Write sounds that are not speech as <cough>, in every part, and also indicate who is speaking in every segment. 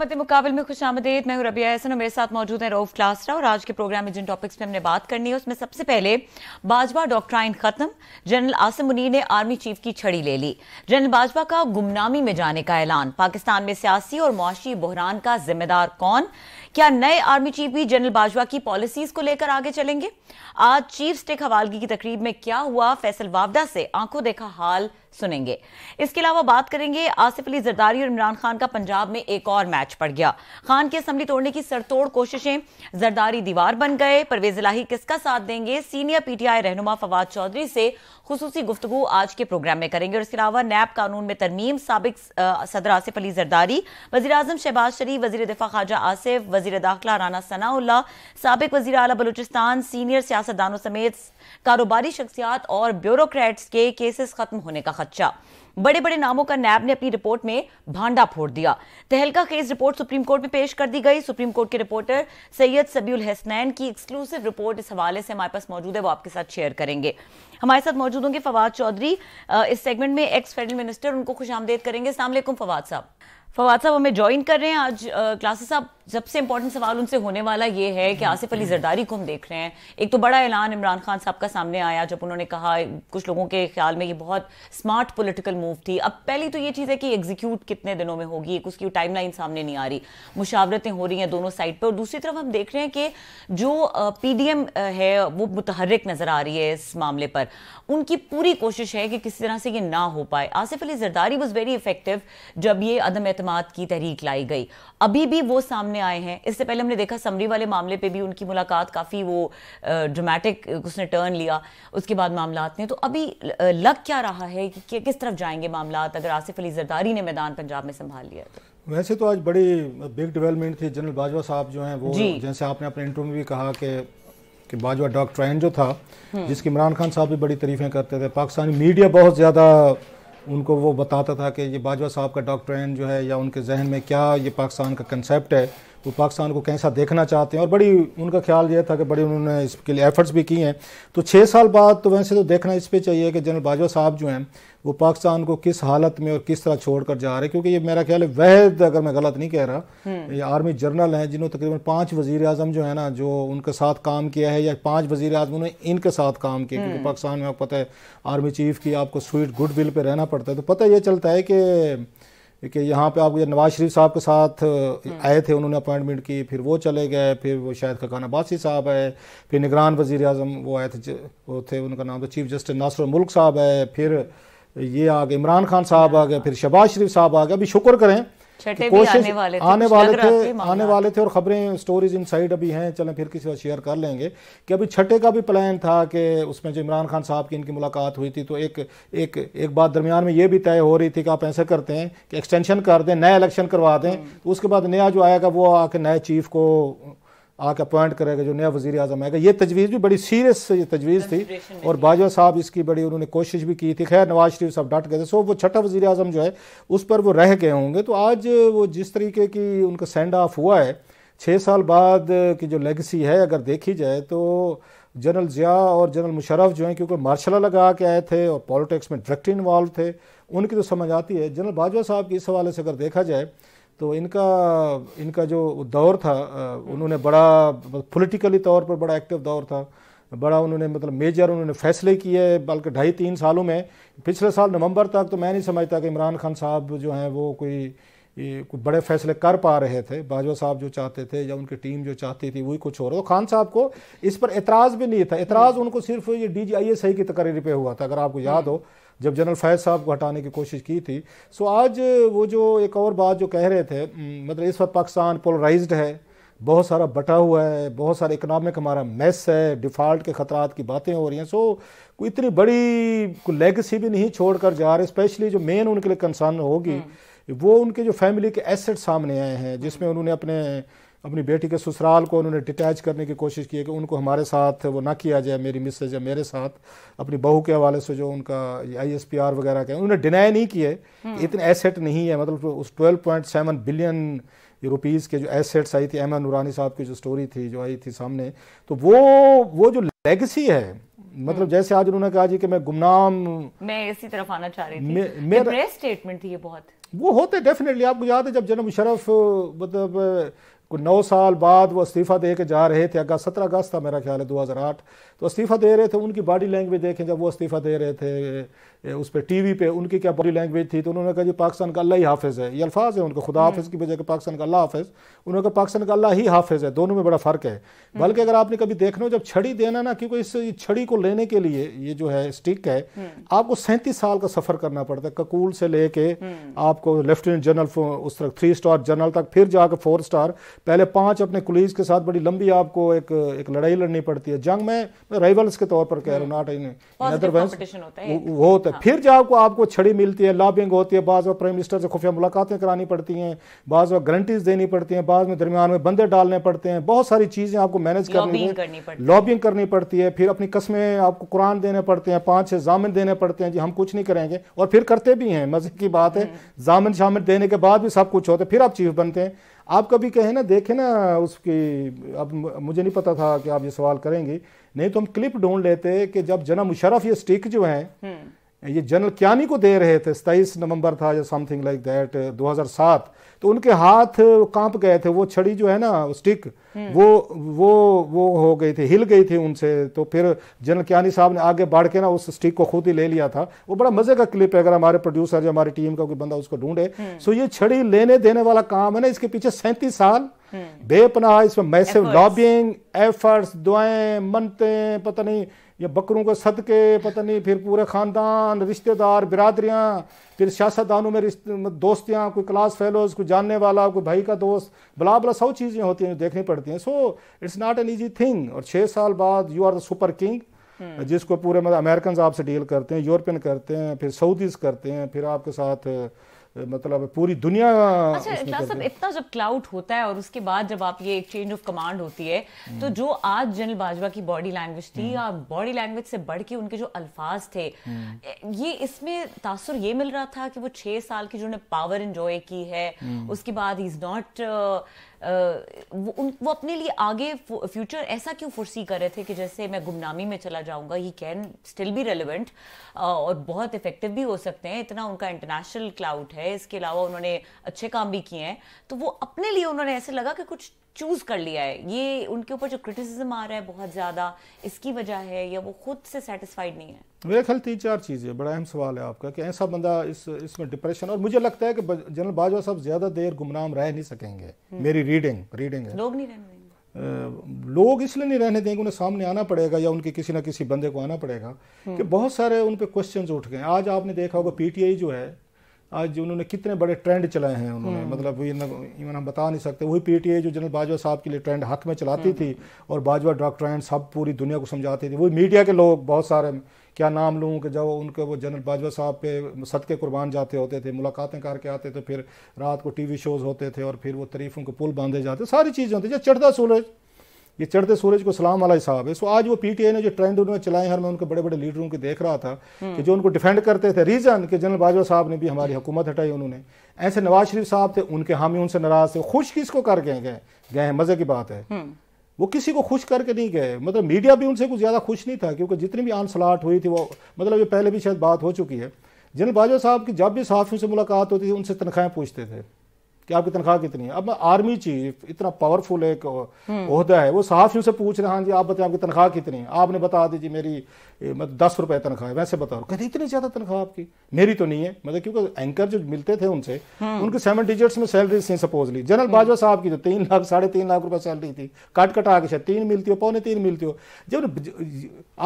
Speaker 1: मद मुकाबले में खुश आमदेद मैं रबिया एसन और मेरे साथ मौजूद हैं रोफ क्लासरा और आज के प्रोग्राम में जिन टॉपिक्स पे हमने बात करनी है उसमें सबसे पहले बाजवा डॉक्ट्राइन खत्म जनरल आसिम मुनीर ने आर्मी चीफ की छड़ी ले ली जनरल बाजवा का गुमनामी में जाने का ऐलान पाकिस्तान में सियासी और मुआशी बहरान का जिम्मेदार कौन क्या नए आर्मी चीफ भी जनरल बाजवा की पॉलिसीज को लेकर आगे चलेंगे आज चीफ स्टेक हवालगी की तकरीब में क्या हुआ फैसल वावदा से आंखों देखा हाल सुनेंगे इसके अलावा बात करेंगे आसिफ अली जरदारी और इमरान खान का पंजाब में एक और मैच पड़ गया खान की असम्बली तोड़ने की सरतोड़ कोशिशें जरदारी दीवार बन गए परवेज इलाही किसका साथ देंगे सीनियर पीटीआई रहनुमा फवाद चौधरी से खसूसी गुफ्तु आज के प्रोग्राम में करेंगे और इसके अलावा नैब कानून में तरमीम सबक सदर आसिफ अली जरदारी वजी शहबाज शरीफ वजी दिफा ख्वाजा आसिफ वजीर दाखिला राना सनाउल्ला सबक वजी अला बलूचिस्तान सीनियर सियासतदानों समेत कारोबारी शख्सियात और ब्यूरोक्रेट्स के केसेस खत्म होने का खदशा बड़े बड़े नामों का नैब ने अपनी रिपोर्ट में भांडा फोड़ दिया तहलका खेज रिपोर्ट सुप्रीम कोर्ट में पेश कर दी गई सुप्रीम कोर्ट के रिपोर्टर सैयद सबील हसनैन की एक्सक्लूसिव रिपोर्ट इस हवाले से हमारे पास मौजूद है वो आपके साथ शेयर करेंगे हमारे साथ मौजूद होंगे फवाद चौधरी इस सेगमेंट में एक्स फेडरल मिनिस्टर उनको खुश करेंगे असल फवाद साहब फवाद साहब हमें ज्वाइन कर रहे हैं आज क्लासेस साहब सबसे इंपॉर्टेंट सवाल उनसे होने वाला ये है कि आसिफ अली जरदारी को हम देख रहे हैं एक तो बड़ा ऐलान इमरान खान साहब का सामने आया जब उन्होंने कहा कुछ लोगों के ख्याल में ये बहुत स्मार्ट पॉलिटिकल मूव थी अब पहली तो ये चीज़ है कि एग्जीक्यूट कितने दिनों में होगी एक उसकी टाइमलाइन सामने नहीं आ रही मुशावरतें हो रही हैं दोनों साइड पर और दूसरी तरफ हम देख रहे हैं कि जो पी है वो मुतहरक नज़र आ रही है इस मामले पर उनकी पूरी कोशिश है कि किसी तरह से ये ना हो पाए Asif Ali Zardari was very effective जब ये अदम अतमाद की तहरीक लाई गई अभी भी वो सामने में आए हैं इससे पहले हमने देखा समरी वाले मामले पे भी उनकी मुलाकात काफ़ी वो ड्रामेटिक उसने टर्न लिया उसके बाद मामला ने तो अभी लग क्या रहा है कि, कि किस तरफ जाएंगे मामला अगर आसिफ अली जरदारी ने मैदान पंजाब में संभाल लिया तो
Speaker 2: वैसे तो आज बड़ी बिग डेवलपमेंट थी जनरल बाजवा साहब जो हैं वो जैसे आपने अपने इंटरव्यू में भी कहा कि कि बाजवा डॉक्ट्राइन जो था हम्म। जिसकी इमरान खान साहब भी बड़ी तारीफें करते थे पाकिस्तानी मीडिया बहुत ज़्यादा उनको वो बताता था कि ये बाजवा साहब का डॉक्ट्राइन जो है या उनके जहन में क्या ये पाकिस्तान का कंसेप्ट है वो पाकिस्तान को कैसा देखना चाहते हैं और बड़ी उनका ख्याल यह था कि बड़ी उन्होंने इसके लिए एफर्ट्स भी किए हैं तो छः साल बाद तो वैसे तो देखना इस पर चाहिए कि जनरल बाजवा साहब जो हैं वो पाकिस्तान को किस हालत में और किस तरह छोड़ कर जा रहे हैं क्योंकि ये मेरा ख्याल है वहद अगर मैं गलत नहीं कह रहा हम्म। ये आर्मी जनरल हैं जिन्होंने तकरीबन पाँच वजीर अजम जो है ना जो उनके साथ काम किया है या पाँच वजीर अजम ने इनके साथ काम किया क्योंकि हम्म। पाकिस्तान में आपको पता है आर्मी चीफ की आपको स्वीट गुड विल पर रहना पड़ता है तो पता ये चलता है कि कि यहाँ पे आप नवाज शरीफ साहब के साथ हम्म। आए थे उन्होंने अपॉइंटमेंट की फिर वो चले गए फिर वो शायद खकान अब्बासी साहब आए फिर निगरान वजीर अजम वो आए थे वो थे उनका नाम था तो चीफ जस्टिस नासर मुल्क साहब आए फिर ये आ गए इमरान खान साहब आ गए फिर शबाज शरीफ साहब आ गए अभी शुक्र करें कोशिश आने वाले थे आने वाले थे आने वाले थे और खबरें स्टोरीज इन साइड अभी हैं चलें फिर किसी बात शेयर कर लेंगे कि अभी छठे का भी प्लान था कि उसमें जो इमरान खान साहब की इनकी मुलाकात हुई थी तो एक एक एक बात दरमियान में ये भी तय हो रही थी कि आप ऐसा करते हैं कि एक्सटेंशन कर दें नया इलेक्शन करवा दें हम्म। तो उसके बाद नया जो आएगा वो आके नए चीफ को आके अपॉइंट करेगा जो नया वजी अजम आएगा ये तजवीज़ भी बड़ी सीरियस ये तजवीज़ थी और बाजवा साहब इसकी बड़ी उन्होंने कोशिश भी की थी खैर नवाज शरीफ साहब डट गए थे सो वो छठा वजी अजम जो है उस पर वो रह गए होंगे तो आज वो जिस तरीके की उनका सेंड ऑफ हुआ है छः साल बाद की जो लेगसी है अगर देखी जाए तो जनरल ज़िया और जनरल मुशरफ जो हैं क्योंकि मार्शल लगा के आए थे और पॉलिटिक्स में डायरेक्टली इन्वॉल्व थे उनकी तो समझ आती है जनरल बाजवा साहब की इस हवाले से अगर देखा जाए तो इनका इनका जो दौर था उन्होंने बड़ा पॉलिटिकली मतलब तौर पर बड़ा एक्टिव दौर था बड़ा उन्होंने मतलब मेजर उन्होंने फैसले किए बल्कि ढाई तीन सालों में पिछले साल नवंबर तक तो मैं नहीं समझता कि इमरान खान साहब जो हैं वो कोई कोई बड़े फैसले कर पा रहे थे बाजवा साहब जो चाहते थे या उनकी टीम जो चाहती थी वही कुछ हो रहा तो खान साहब को इस पर एतराज़ भी नहीं था एतराज़ उनको सिर्फ ये डी जी आई एस आई की तकरीर पे हुआ था अगर आपको याद हो जब जनरल फैज साहब को हटाने की कोशिश की थी सो आज वो जो एक और बात जो कह रहे थे मतलब इस वक्त पाकिस्तान पोलराइज है बहुत सारा बटा हुआ है बहुत सारा इकनॉमिक हमारा मैस है डिफ़ाल्ट के ख़तरात की बातें हो रही हैं सो कोई इतनी बड़ी कोई लेगेसी भी नहीं छोड़ कर जा रहे स्पेशली जो मेन उनके लिए कंसर्न होगी हम्म। वो उनके जो फैमिली के एसेट सामने आए हैं जिसमें उन्होंने अपने अपनी बेटी के ससुराल को उन्होंने डिटैच करने की कोशिश की है कि उनको हमारे साथ वो ना किया जाए मेरी मिसेज या मेरे साथ अपनी बहू के हवाले से जो उनका आई एस पी आर वगैरह के उन्होंने डिनाई नहीं किए हम्म। इतने एसेट नहीं है मतलब उस twelve point seven billion rupees के जो एसेट्स आई थी एमन नूरानी साहब की जो स्टोरी थी जो आई थी सामने तो वो वो जो लेगेसी है मतलब हम्म। जैसे आज उन्होंने कहा जी कि मैं गुमनाम
Speaker 1: मैं इसी तरफ आना चाह रही थी मे, मेरा स्टेटमेंट थी ये बहुत
Speaker 2: वो होते डेफिनेटली आपको याद है जब जनम मुशरफ मतलब को नौ साल बाद वो इस्तीफ़ा दे के जा रहे थे अगस्त सत्रह अगस्त था मेरा ख्याल है 2008 तो इस्तीफ़ा दे रहे थे उनकी बॉडी लैंग्वेज देखें जब वो इस्तीफ़ा दे रहे थे उस पर टी वी पर उनकी क्या बॉडी लैंग्वेज थी तो उन्होंने कहा जी पाकिस्तान का अल्लाह ही हाफ़ है ये अल्फाज है उनको खुदा हाफिज़ की वजह के पाकिस्तान का अल्लाह हाफिज़ उन्होंने कहा पाकिस्तान का अल्लाह ही हाफिज़ है दोनों में बड़ा फ़र्क है बल्कि अगर आपने कभी देखना हो जब छड़ी देना ना क्योंकि इस छड़ी को लेने के लिए ये जो है स्टिक है आपको सैंतीस साल का सफ़र करना पड़ता है ककूल से ले हम्म। आपको लेफ्टिनेंट जनरल उस तरह थ्री स्टार जनरल तक फिर जाकर फोर स्टार पहले पांच अपने कुलीज के साथ बड़ी लंबी आपको एक एक लड़ाई लड़नी पड़ती है जंग में राइवल्स के तौर पर कह रहा हूँ नॉट इन अदरवाइज वो होता है हाँ। फिर जब आपको छड़ी मिलती है लॉबिंग होती है बाद प्राइम मिनिस्टर से खुफिया मुलाकातें करानी पड़ती हैं बाद गारंटीज देनी पड़ती हैं बाद में दरमियान में बंदे डालने पड़ते हैं बहुत सारी चीज़ें आपको मैनेज करनी है लॉबिंग करनी पड़ती है फिर अपनी कस्में आपको कुरान देने पड़ते हैं पाँच छः जामिन देने पड़ते हैं जी हम कुछ नहीं करेंगे और फिर करते भी हैं मजे की बात है हम्म। जामिन शामिल देने के बाद भी सब कुछ होता है फिर आप चीफ बनते हैं आप कभी कहें ना देखें ना उसकी अब मुझे नहीं पता था कि आप ये सवाल करेंगे नहीं तो हम क्लिप ढूंढ लेते कि जब जना मुशरफ ये स्टिक जो है हम्म। ये जनरल क्यानी को दे रहे थे सताईस नवंबर था या समथिंग लाइक दैट 2007 तो उनके हाथ कांप गए थे वो छड़ी जो है ना स्टिक हम्म। वो वो वो हो गई थी हिल गई थी उनसे तो फिर जनरल क्यानी साहब ने आगे बढ़ के ना उस स्टिक को खुद ही ले लिया था वो बड़ा मजे का क्लिप है अगर हमारे प्रोड्यूसर या हमारी टीम का कोई बंदा उसको ढूंढे सो हम्म। ये छड़ी लेने देने वाला काम है ना इसके पीछे सैंतीस साल हम्म। बेपनाह इसमें मैसेव लॉबिंग एफर्ट्स दुआएं मनते पता नहीं या बकरों के सदके पता नहीं फिर पूरे ख़ानदान रिश्तेदार बिरादरियाँ फिर सियासतदानों में दोस्तियाँ कोई क्लास फेलोज़ कोई जानने वाला कोई भाई का दोस्त बला बला सब चीज़ें होती हैं जो देखनी पड़ती हैं so it's not an easy thing और छः साल बाद you are the super
Speaker 3: king
Speaker 2: जिसको पूरे मतलब अमेरिकन आपसे डील करते हैं यूरोपियन करते हैं फिर सऊदीज करते हैं फिर आपके साथ मतलब पूरी दुनिया अच्छा सब
Speaker 1: इतना जब क्लाउड होता है और उसके बाद जब आप ये चेंज ऑफ कमांड होती है तो हम्म। जो आज जनरल बाजवा की बॉडी लैंग्वेज थी हम्म। या बॉडी लैंग्वेज से बढ़ के उनके जो अल्फाज थे हम्म। ये इसमें तासुर ये मिल रहा था कि वो छह साल की जो पावर इंजॉय की है उसके बाद इज नॉट वो, वो अपने लिए आगे फ्यूचर ऐसा क्यों फोर्सी कर रहे थे कि जैसे मैं गुमनामी में चला जाऊंगा ही कैन स्टिल भी रेलिवेंट और बहुत इफेक्टिव भी हो सकते हैं इतना उनका इंटरनेशनल क्लाउड है इसके अलावा उन्होंने अच्छे काम भी किए हैं तो वो अपने लिए उन्होंने ऐसे लगा कि कुछ चूज़ कर लिया है ये उनके ऊपर जो क्रिटिसिज्म आ रहा है बहुत ज़्यादा इसकी वजह है या वो खुद से सेटिस्फाइड नहीं है
Speaker 2: मेरे ख्याल तीन चार चीज़ें बड़ा अहम सवाल है आपका कि ऐसा बंदा इस इसमें डिप्रेशन और मुझे लगता है कि जनरल बाजवा साहब ज़्यादा देर गुमनाम रह नहीं सकेंगे हम्म। मेरी रीडिंग रीडिंग है लोग नहीं रहने लोग इसलिए नहीं रहने देंगे उन्हें सामने आना पड़ेगा या उनके किसी ना किसी बंदे को आना पड़ेगा हम्म। कि बहुत सारे उन पर क्वेश्चन उठ गए आज आपने देखा होगा पीटीआई जो है आज उन्होंने कितने बड़े ट्रेंड चलाए हैं उन्होंने हम्म। मतलब इवन हम बता नहीं सकते वही पीटीए जो जनरल बाजवा साहब के लिए ट्रेंड हक में चलाती हम्म। थी और बाजवा डॉक्ट्रेंड सब पूरी दुनिया को समझाती थी वही मीडिया के लोग बहुत सारे क्या नाम लूँ कि जब उनके वो जनरल बाजवा साहब पे सदके कुर्बान जाते होते थे मुलाकातें करके आते थे फिर रात को टीवी शोज़ होते थे और फिर वो तरीफों के पुल बांधे जाते सारी चीज़ें होती जब चढ़ता सूरज ये चढ़ते सूरज को सलाम वाला साहब है सो आज वो पीटीआई ने जो ट्रेंड उन्होंने चलाए हर मैं उनके बड़े बड़े लीडरों के देख रहा था हम्म। कि जो उनको डिफेंड करते थे रीजन कि जनरल बाजवा साहब ने भी हमारी हुकूमत हटाई उन्होंने ऐसे नवाज शरीफ साहब थे उनके हामी उनसे नाराज थे खुश किस कर गए गए गए हैं मजे की बात है हम्म। वो किसी को खुश करके नहीं गए मतलब मीडिया भी उनसे कुछ ज़्यादा खुश नहीं था क्योंकि जितनी भी आनसलाहट हुई थी वो मतलब ये पहले भी शायद बात हो चुकी है जनरल बाजवा साहब की जब भी साथियों से मुलाकात होती थी उनसे तनख्वाहें पूछते थे कि आपकी तनख्वाह कितनी है अब आर्मी चीफ इतना पावरफुल एक अहदा है वो सहाफियों से पूछ रहे हैं हाँ जी आप बताएं आपकी तनख्वाह कितनी है आपने बता दी जी मेरी मतलब दस रुपये तनख्वाह है वैसे बताओ कहते इतनी ज़्यादा तनख्वाह आपकी मेरी तो नहीं है मतलब क्योंकि एंकर जो मिलते थे उनसे हम्म। उनके सेवन डिजिट्स में सैलरी थी सपोजली जनरल हम्म। बाजवा साहब की जो तीन लाख साढ़े तीन लाख रुपये सैलरी थी काट कटा के शायद तीन मिलती हो पौने तीन मिलती हो जब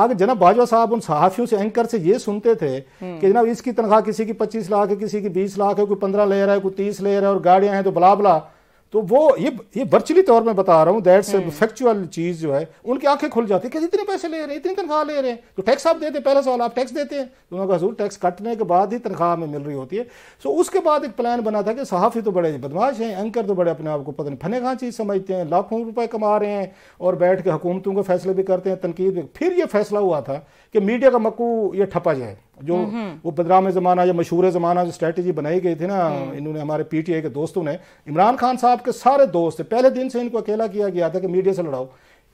Speaker 2: आगे जनाब बाजवा साहब उन सहाफियों से एंकर से ये सुनते थे हम्म। कि जनाब इसकी तनख्वाह किसी की पच्चीस लाख है किसी की बीस लाख है कोई पंद्रह ले रहा है कोई तीस ले रहा है और गाड़ियां हैं तो बला बला तो वो ये ये वर्चुअली तौर में बता रहा हूँ दैट्स हम्म। फैक्चुअल चीज़ जो है उनकी आंखें खुल जाती है कि इतने पैसे ले रहे हैं इतनी तनख्वाह ले रहे हैं तो टैक्स आप देते हैं पहला सवाल आप टैक्स देते हैं तो उन्होंने कहा टैक्स कटने के बाद ही तनख्वाह में मिल रही होती है सो उसके बाद एक प्लान बना था कि सहाफ़ी तो बड़े बदमाश हैं एंकर तो बड़े अपने आप को पता नहीं फने कहाँ चीज़ समझते हैं लाखों रुपये कमा रहे हैं और बैठ के हुकूमतों के फैसले भी करते हैं तनकीद फिर ये फैसला हुआ था कि मीडिया का मक्ू ये ठपा जाए जो हम्म, हम्म। वो बदराम ज़माना या मशहूर ज़माना जो स्ट्रेटजी बनाई गई थी ना हम्म। इन्होंने हमारे पी टी आई के दोस्तों ने इमरान खान साहब के सारे दोस्त पहले दिन से इनको अकेला किया गया था कि मीडिया से लड़ाओ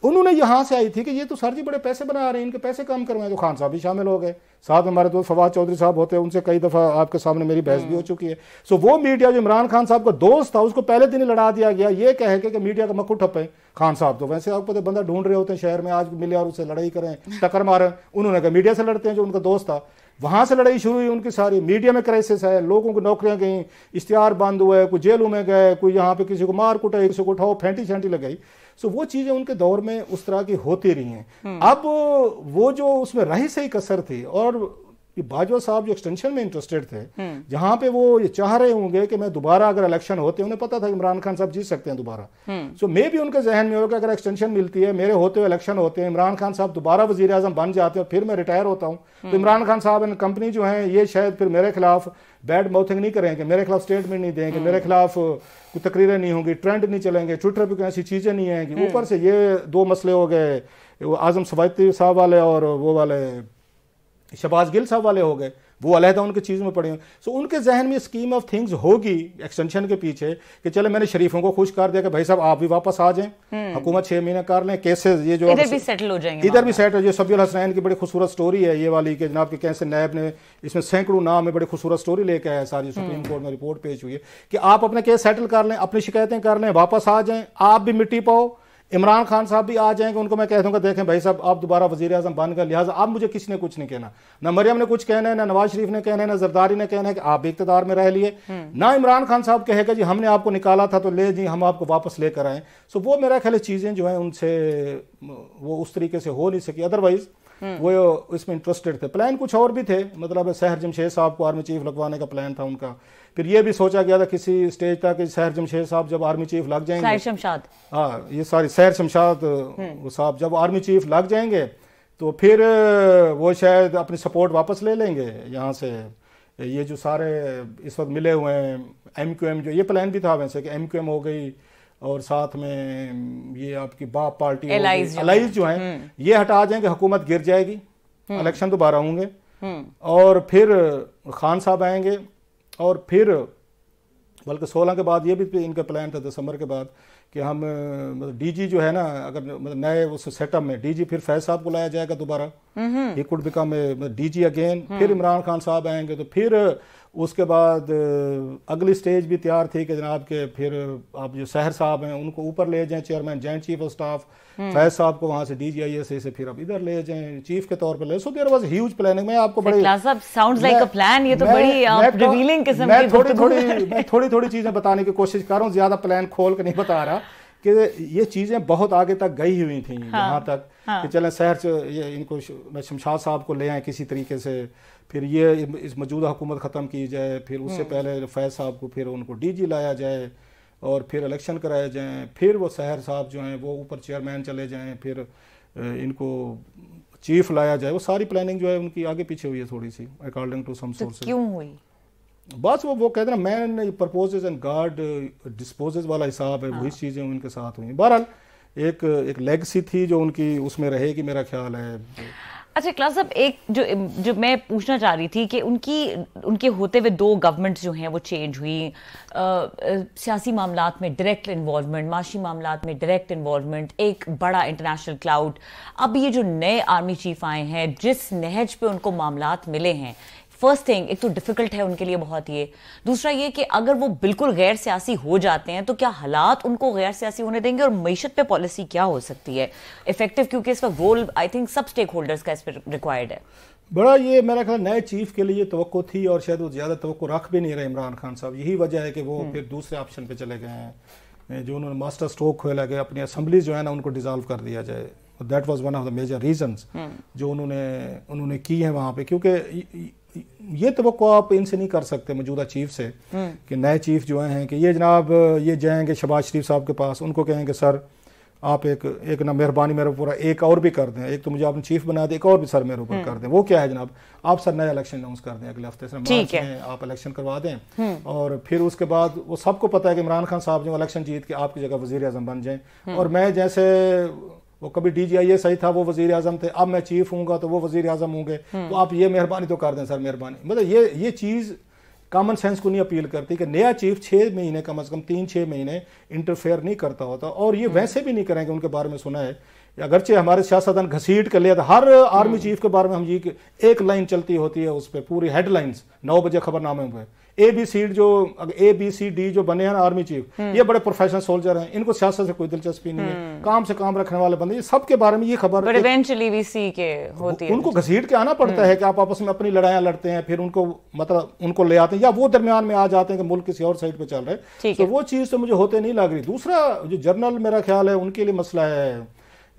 Speaker 2: उन्होंने यहाँ से आई थी कि ये तो सर जी बड़े पैसे बना रहे हैं इनके पैसे कम करवाए तो खान साहब भी शामिल हो गए साथ हमारे दोस्त फवाद चौधरी साहब होते हैं उनसे कई दफ़ा आपके सामने मेरी बहस भी हो चुकी है सो वो मीडिया जो इमरान खान साहब का दोस्त था उसको पहले दिन ही लड़ा दिया गया ये कह के कि मीडिया का मक्खू ठप्पे खान साहब तो वैसे आपको तो बंदा ढूंढ रहे होते हैं शहर में आज मिले और उससे लड़ाई करें टक्कर मारें उन्होंने कहा मीडिया से लड़ते हैं जो उनका दोस्त था वहां से लड़ाई शुरू हुई उनकी सारी मीडिया में क्राइसिस है लोगों की नौकरियां गई इश्तिहार बंद हुए कोई जेलों में गए कोई यहाँ पे किसी को मार कुटाई किसी को उठाओ फेंटी छेंटी लगाई सो वो चीज़ें उनके दौर में उस तरह की होती रही हैं हम्म। अब वो जो उसमें रही सही कसर थी और कि बाजवा साहब जो एक्सटेंशन में इंटरेस्टेड थे हम्म। जहां पे वो ये चाह रहे होंगे कि मैं दोबारा अगर इलेक्शन होते उन्हें पता था इमरान खान साहब जीत सकते हैं दोबारा सो मे भी उनके जहन में होगा अगर एक्सटेंशन मिलती है मेरे होते हुए इलेक्शन होते हैं इमरान खान साहब दोबारा वजी अजम बन जाते हैं और फिर मैं रिटायर होता हूँ तो हम्म। इमरान खान साहब इन कंपनी जो है ये शायद फिर मेरे खिलाफ बैड माउथिंग नहीं करेंगे मेरे खिलाफ स्टेटमेंट नहीं देंगे मेरे हम्म। खिलाफ कोई तकरीरें नहीं होंगी ट्रेंड नहीं चलेंगे ट्विटर पर कोई ऐसी चीज़ें नहीं आएंगी ऊपर से ये दो मसले हो गए आजम सवायती साहब वाले और वो वाले शबाज गिल साहब वाले हो गए वो अलहदा उनकी चीज़ में पड़े हैं सो उनके जहन में स्कीम ऑफ थिंग्स होगी एक्सटेंशन के पीछे कि चले मैंने शरीफों को खुश कर दिया कि भाई साहब आप भी वापस आ जाएं हम्म। हुकूमत छः महीने कर लें केसेस ये जो इधर भी
Speaker 1: सेटल हो जाएंगे इधर भी
Speaker 2: सेटल जो सबियल हसनैन की बड़ी खूबसूरत स्टोरी है ये वाली कि जनाब के कैसे नैब ने इसमें सैकड़ों नाम है बड़ी खूबसूरत स्टोरी लेके आया सारी सुप्रीम हम्म। कोर्ट में रिपोर्ट पेश हुई है कि आप अपने केस सेटल कर लें अपनी शिकायतें कर लें वापस आ जाएँ आप भी मिट्टी पाओ इमरान खान साहब भी आ जाएंगे उनको मैं कह दूंगा देखें भाई साहब आप दोबारा वजी अजम बन गए लिहाजा आप मुझे किसी ने कुछ नहीं कहना ना मरियम ने कुछ कहना है ना नवाज शरीफ ने कहना है ना जरदारी ने कहना है कि आप इकतदार में रह लिए हम्म। ना इमरान खान साहब कहेगा जी हमने आपको निकाला था तो ले जी हम आपको वापस लेकर आए सो वो मेरा ख्याल चीज़ें जो है उनसे वो उस तरीके से हो नहीं सकी अदरवाइज़ हम्म। वो इसमें इंटरेस्टेड थे प्लान कुछ और भी थे मतलब शहर जमशेद साहब को आर्मी चीफ लगवाने का प्लान था उनका फिर ये भी सोचा गया था किसी स्टेज तक कि सैर जमशेद साहब जब आर्मी चीफ लग जाएंगे शमशाद हाँ ये सारी सैर शमशाद हम्म। साहब जब आर्मी चीफ लग जाएंगे तो फिर वो शायद अपनी सपोर्ट वापस ले लेंगे यहाँ से ये जो सारे इस वक्त मिले हुए हैं एम क्यू एम जो ये प्लान भी था वैसे कि एम क्यू एम हो गई और साथ में ये आपकी बाप पार्टी अलाइज जो हैं हम्म। ये हटा जाएंगे कि हुकूमत गिर जाएगी इलेक्शन हम्म। दोबारा होंगे और फिर खान साहब आएंगे और फिर बल्कि सोलह के बाद ये भी इनका प्लान था दिसंबर के बाद कि हम मतलब डीजी जो है ना अगर मतलब नए उस सेटअप में डीजी फिर फैज साहब को लाया जाएगा दोबारा he could become DG again फिर इमरान खान साहब आएंगे तो फिर उसके बाद अगली स्टेज भी तैयार थी कि जनाब के फिर आप जो शहर साहब हैं उनको ऊपर ले जाएं chairman joint chief of staff Faiz साहब को वहां से डी जी आई से फिर आप इधर ले जाएं चीफ के तौर पर ले so there was huge planning मैं आपको बड़ी
Speaker 1: साउंड्स लाइक अ प्लान ये तो बड़ी रिवीलिंग तो- किस्म की थोड़ी थोड़ी मैं
Speaker 2: थोड़ी थोड़ी चीजें बताने की कोशिश कर रहा हूँ ज्यादा प्लान खोल के नहीं बता रहा कि ये चीज़ें बहुत आगे तक गई हुई थी हाँ, यहाँ तक हाँ, कि चलें शहर से इनको मैं शमशाद साहब को ले आए किसी तरीके से फिर ये इस मौजूदा हुकूमत ख़त्म की जाए फिर उससे हम्म। पहले फैज़ साहब को फिर उनको डी जी लाया जाए और फिर इलेक्शन कराए जाएँ फिर वो सहर साहब जो हैं वो ऊपर चेयरमैन चले जाएँ फिर इनको चीफ लाया जाए वो सारी प्लानिंग जो है उनकी आगे पीछे हुई है थोड़ी सी अकॉर्डिंग टू सम सोर्सेस क्यों हुई बस वो वो कह रहे man proposes and god disposes वाला हिसाब है वही हाँ। चीज़ें उनके साथ हुई बहरहाल एक एक लेगसी थी जो उनकी उसमें रहेगी मेरा ख्याल है
Speaker 1: अच्छा क्लास अब एक जो जो मैं पूछना चाह रही थी कि उनकी उनके होते हुए दो गवर्नमेंट्स जो हैं वो चेंज हुई सियासी मामला में डायरेक्ट इन्वॉलमेंट माशी मामला में डायरेक्ट इन्वॉलमेंट एक बड़ा इंटरनेशनल क्लाउड अब ये जो नए आर्मी चीफ आए हैं जिस नहज पे उनको मामला मिले हैं फर्स्ट थिंग एक तो डिफिकल्ट है उनके लिए बहुत ये दूसरा ये कि अगर वो बिल्कुल गैर सियासी हो जाते हैं तो क्या हालात उनको गैर सियासी होने देंगे और मीशत पे पॉलिसी क्या हो सकती है इफेक्टिव क्योंकि इसका रोल आई थिंक सब स्टेक होल्डर्स का इस पर रिक्वायर्ड है
Speaker 2: बड़ा ये मेरा ख्याल नए चीफ के लिए तो थी और शायद वो ज़्यादा तो रख भी नहीं रहे इमरान खान साहब यही वजह है कि वो हम्म। फिर
Speaker 1: दूसरे ऑप्शन पे चले गए
Speaker 2: हैं जो उन्होंने मास्टर स्ट्रोक खोला लगे अपनी असम्बली जो है ना उनको डिजॉल्व कर दिया जाए that was one of the major reasons जो उन्होंने उन्होंने की है वहाँ पे क्योंकि ये तो आप इनसे नहीं कर सकते मौजूदा चीफ से कि नए चीफ जो हैं कि ये जनाब ये जाएंगे शबाज शरीफ साहब के पास उनको कहेंगे सर आप एक एक ना मेहरबानी मेरे पूरा एक और भी कर दें एक तो मुझे आपने चीफ बना दें एक और भी सर मेरे ऊपर कर दें वो क्या है जनाब आप सर नया इलेक्शन अनाउंस कर दें अगले हफ्ते से मार्च में आप इलेक्शन करवा दें हम्म। और फिर उसके बाद वो सबको पता है कि इमरान खान साहब जो इलेक्शन जीत के आपकी जगह वजीर अजम बन जाए हम्म। और मैं जैसे वो कभी डी जी आई ए सही था वो वजीर अजम थे अब मैं चीफ हूँ तो वो वजीर अजम होंगे हम्म। तो आप ये मेहरबानी तो कर दें सर मेहरबानी मतलब ये ये चीज़ कॉमन सेंस को नहीं अपील करती कि नया चीफ छः महीने कम अज़ कम तीन छः महीने इंटरफेयर नहीं करता होता और ये हम्म। वैसे भी नहीं करेंगे उनके बारे में सुना है अगरचे हमारे सियासतदान घसीट कर लिया था तो हर आर्मी हम्म। चीफ के बारे में हम ये एक लाइन चलती होती है उस पर पूरी हेडलाइंस नौ बजे खबरनामे हुए ए बी सी जो ए बी सी डी जो बने हैं आर्मी हम्म। चीफ ये बड़े प्रोफेशनल सोल्जर हैं इनको सियासत से कोई दिलचस्पी नहीं है हम्म। काम से काम रखने वाले बंदे सबके बारे में ये खबर
Speaker 1: होती है उनको घसीट के
Speaker 2: आना पड़ता है हम्म। कि आप आपस में अपनी लड़ाई लड़ते हैं फिर उनको मतलब उनको ले आते हैं या वो दरमियान में आ जाते हैं कि मुल्क किसी और साइड पर चल रहे तो वो चीज़ तो मुझे होते नहीं लग रही दूसरा जो जर्नल मेरा ख्याल है उनके लिए मसला है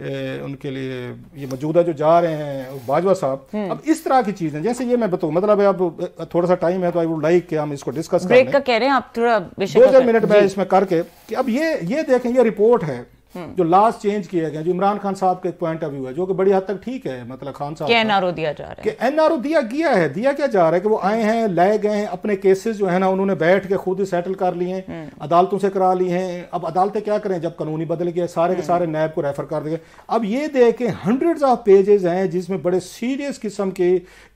Speaker 2: उनके लिए ये मौजूदा जो जा रहे हैं बाजवा साहब हम्म। अब इस तरह की चीजें जैसे ये मैं बताऊँ मतलब अब थोड़ा सा टाइम है तो आई वुड लाइक कि हम इसको डिस्कस करें का
Speaker 1: कह रहे हैं आप थोड़ा दो चार मिनट में इसमें
Speaker 2: करके कि अब ये ये देखें ये रिपोर्ट है हम्म। जो लास्ट चेंज किए गए जो इमरान खान साहब का एक पॉइंट ऑफ व्यू है जो कि बड़ी हद तक ठीक है मतलब खान साहब
Speaker 1: एनआरओ दिया जा रहा है
Speaker 2: कि एनआरओ दिया गया है दिया क्या जा रहा है कि वो आए हैं लाए गए हैं अपने केसेस जो है ना उन्होंने बैठ के खुद ही सेटल कर लिए हैं हम्म। अदालतों से करा लिए हैं अब अदालतें क्या करें जब कानूनी बदल गया सारे के हम्म। सारे नैब को रेफर कर दिए अब ये देख के हंड्रेड ऑफ पेजेस हैं जिसमें बड़े सीरियस किस्म के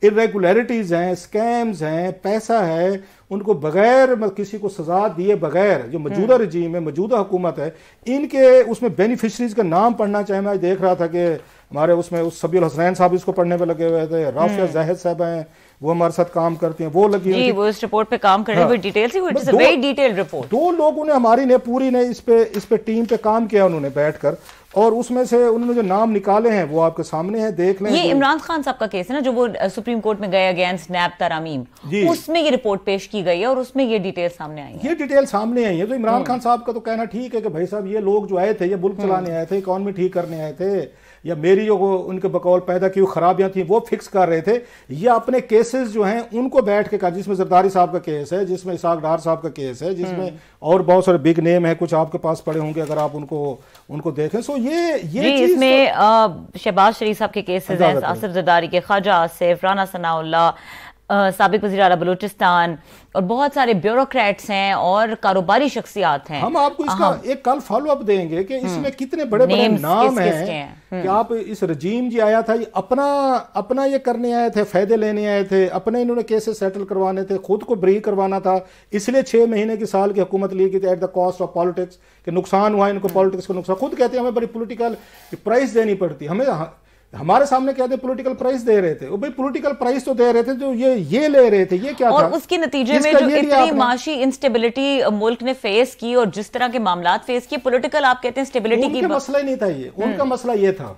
Speaker 2: इरेगुलरिटीज हैं स्कैम्स हैं पैसा है उनको बगैर किसी को सजा दिए बगैर जो मौजूदा रजीम हम्म। है मौजूदा हुकूमत है इनके उसमें बेनिफिशरीज का नाम पढ़ना चाहे मैं देख रहा था कि हमारे उसमें उस सबियल हसनैन साहब इसको पढ़ने पर लगे हुए थे राफिया हम्म। जाहिद साहब हैं वो हमारे साथ काम करते हैं वो लगी जी, वो
Speaker 1: इस रिपोर्ट पे काम कर रहे हैं डिटेल से वेरी रिपोर्ट
Speaker 2: दो लोगों ने हमारी ने पूरी ने इस पे इस पे टीम पे काम किया उन्होंने बैठकर और उसमें से उन्होंने जो नाम निकाले हैं वो आपके सामने हैं देख लें ये इमरान
Speaker 1: खान साहब का केस है ना जो वो सुप्रीम कोर्ट में गए अगेंस्ट नैब तरामीम उसमें ये रिपोर्ट पेश की गई है और उसमें ये डिटेल सामने आई
Speaker 2: ये डिटेल सामने आई है तो इमरान हम्म। खान साहब का तो कहना ठीक है कि भाई साहब ये लोग जो आए थे ये मुल्क हम्म। चलाने आए थे इकॉनमी ठीक करने आए थे या मेरी जो उनके बकौल पैदा की हुई खराबियाँ थी वो फिक्स कर रहे थे या अपने केसेस जो हैं उनको बैठ के कर जिसमें जरदारी साहब का केस है जिसमें इसाक डार साहब का केस है जिसमें हम्म। और बहुत सारे बिग नेम है कुछ आपके पास पड़े होंगे अगर आप उनको उनको देखें सो ये ये इसमें
Speaker 1: तो- शहबाज शरीफ साहब के केसेज हैं आसिफ जरदारी के ख्वाजा आसिफ राना सनाउल्ला सबक वजी अला बलूचिस्तान और बहुत सारे ब्यूरोक्रेट्स हैं और कारोबारी शख्सियात हैं हम आपको इसका
Speaker 2: एक कल फॉलो अप देंगे कि हम्म। इसमें कितने बड़े बड़े नाम हैं हम्म। कि आप इस रजीम जी आया था ये अपना अपना ये करने आए थे फायदे लेने आए थे अपने इन्होंने केसेस सेटल करवाने थे खुद को ब्री करवाना था इसलिए छः महीने की साल की हुकूमत ली गई थी at the cost of politics के नुकसान हुआ इनको पॉलिटिक्स का नुकसान खुद कहते हैं हमें बड़ी पोलिटिकल प्राइस देनी पड़ती हमें हमारे सामने क्या थे पॉलिटिकल प्राइस दे रहे थे वो भाई पॉलिटिकल प्राइस तो दे रहे थे जो ये ये ले रहे थे ये क्या और था? उसके नतीजे में जो इतनी
Speaker 1: माशी इंस्टेबिलिटी मुल्क ने फेस की और जिस तरह के मामला फेस किए पॉलिटिकल आप कहते हैं स्टेबिलिटी की मसला
Speaker 2: ही नहीं था ये हम्म। उनका मसला ये था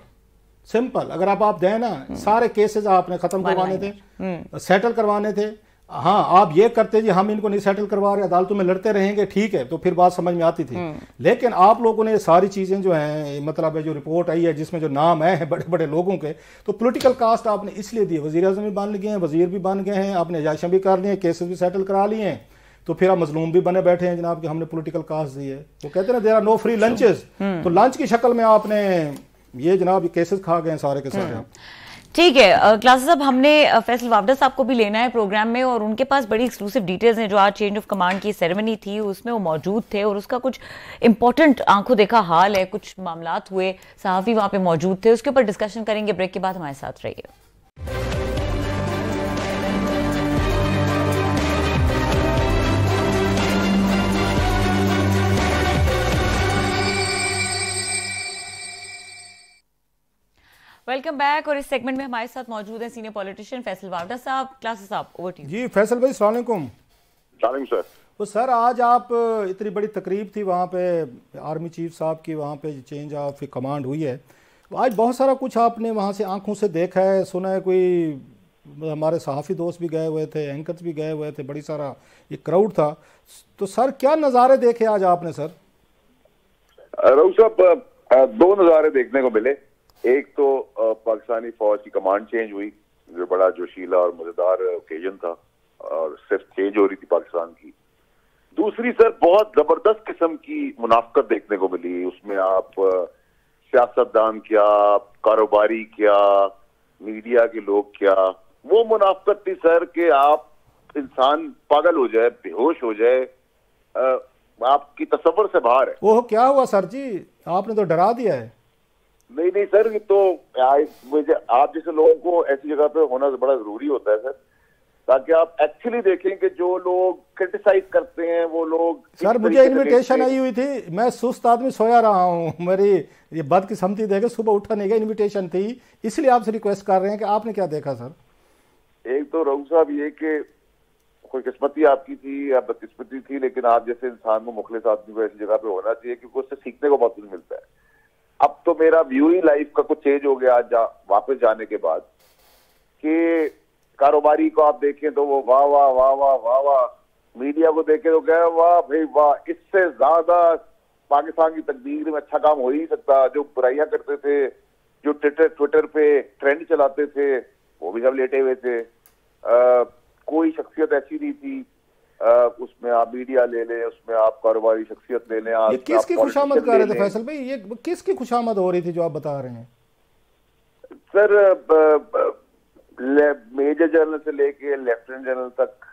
Speaker 2: सिंपल अगर आप आप दें ना हम्म। सारे केसेस आपने खत्म करवाने थे सेटल हम्म। करवाने थे हाँ आप ये करते जी हम इनको नहीं सेटल करवा रहे अदालतों में लड़ते रहेंगे ठीक है तो फिर बात समझ में आती थी हम्म। लेकिन आप लोगों ने सारी चीज़ें जो हैं मतलब है जो रिपोर्ट आई है जिसमें जो नाम आए हैं <laughs> बड़े बड़े लोगों के तो पॉलिटिकल कास्ट आपने इसलिए दिए वजी अजम भी बन गए हैं वजीर भी बन गए हैं आपने जाइशें भी कर ली हैं केसेस भी सेटल करा लिए हैं तो फिर आप मजलूम भी बने बैठे हैं जनाब की हमने पोलिटिकल कास्ट दी है वो कहते ना there are no free lunches तो लंच की शक्ल में आपने ये जनाब केसेस खा गए हैं सारे के सारे हम्म।
Speaker 1: ठीक है क्लासेस अब हमने फैसल वावडा साहब को भी लेना है प्रोग्राम में और उनके पास बड़ी एक्सक्लूसिव डिटेल्स हैं जो आज चेंज ऑफ कमांड की सेरेमनी थी उसमें वो मौजूद थे और उसका कुछ इंपॉर्टेंट आंखों देखा हाल है कुछ मामला हुए सहाफ़ी वहाँ पे मौजूद थे उसके ऊपर डिस्कशन करेंगे ब्रेक के बाद हमारे साथ रहिए वेलकम बैक और इस सेगमेंट में हमारे साथ मौजूद हैं सीनियर पॉलिटिशियन फैसल वावडा साहब क्लास साहब ओवर टू जी
Speaker 2: फैसल भाई वालेकुम सलामकुम सर तो सर आज आप इतनी बड़ी तकरीब थी वहाँ पे आर्मी चीफ साहब की वहाँ पे चेंज ऑफ कमांड हुई है तो आज बहुत सारा कुछ आपने वहाँ से आंखों से देखा है सुना है कोई हमारे सहाफ़ी दोस्त भी गए हुए थे एंकर्स भी गए हुए थे बड़ी सारा ये क्राउड था तो सर क्या नज़ारे देखे आज आपने सर
Speaker 3: रऊ साहब दो नज़ारे देखने को मिले एक तो पाकिस्तानी फौज की कमांड चेंज हुई जो बड़ा जोशीला और मजेदार ओकेजन था और सिर्फ चेंज हो रही थी पाकिस्तान की दूसरी सर बहुत जबरदस्त किस्म की मुनाफ्त देखने को मिली उसमें आप सियासतदान क्या कारोबारी क्या मीडिया के लोग क्या वो मुनाफ्त थी सर कि आप इंसान पागल हो जाए बेहोश हो जाए आपकी तस्वर से बाहर है
Speaker 2: वो क्या हुआ सर जी आपने तो डरा दिया है
Speaker 3: नहीं नहीं सर तो मुझे आप जैसे लोगों को ऐसी जगह पे होना बड़ा जरूरी होता है सर ताकि आप एक्चुअली देखें कि जो लोग क्रिटिसाइज करते हैं वो लोग सर मुझे इनविटेशन आई हुई
Speaker 2: थी मैं सुस्त आदमी सोया रहा हूँ मेरी ये किस्मती देखे सुबह उठा नहीं गया इनविटेशन थी इसलिए आपसे रिक्वेस्ट कर रहे हैं कि आपने क्या देखा सर
Speaker 3: एक तो रघु साहब ये कि किस्मती आपकी थी या बदकिस्मती थी लेकिन आप जैसे इंसान को मुखलिस आदमी को ऐसी जगह पे होना चाहिए क्योंकि उससे सीखने को बहुत कुछ मिलता है अब तो मेरा व्यू ही लाइफ का कुछ चेंज हो गया आज जा, वापस जाने के बाद कि कारोबारी को आप देखें तो वो वाह वाह वाह वाह वाह वाह मीडिया को देखें तो कह वाह भाई वाह इससे ज्यादा पाकिस्तान की तकदीर में अच्छा काम हो ही सकता जो बुराइयां करते थे जो ट्विटर ट्विटर पे ट्रेंड चलाते थे वो भी सब लेटे हुए थे आ, कोई शख्सियत ऐसी नहीं थी आ, उसमें आप मीडिया ले लें उसमें आप कारोबारी शख्सियत ले लें आप किसकी खुशामद कर रहे थे फैसल
Speaker 2: भाई ये किसकी खुशामद हो रही थी जो आप बता रहे हैं
Speaker 3: सर मेजर जनरल से लेके लेफ्टिनेंट जनरल तक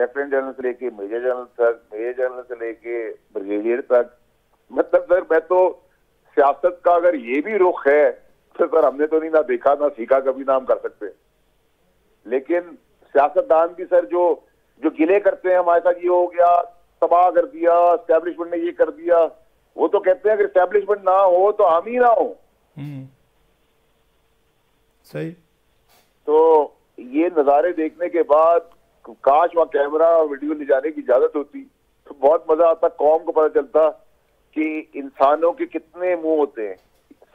Speaker 3: लेफ्टिनेंट जनरल से लेके मेजर जनरल तक मेजर जनरल से लेके ब्रिगेडियर तक मतलब सर मैं तो सियासत का अगर ये भी रुख है तो सर हमने तो नहीं ना देखा ना सीखा कभी ना हम कर सकते लेकिन सियासतदान भी सर जो जो गिले करते हैं हमारे साथ ये हो गया तबाह कर दिया स्टैब्लिशमेंट ने ये कर दिया वो तो कहते हैं अगर स्टैब्लिशमेंट ना हो तो हम ही ना हो हम्म। सही तो ये नज़ारे देखने के बाद काश वहां कैमरा और वीडियो ले जाने की इजाजत होती तो बहुत मजा आता कौम को पता चलता कि इंसानों के कितने मुंह होते हैं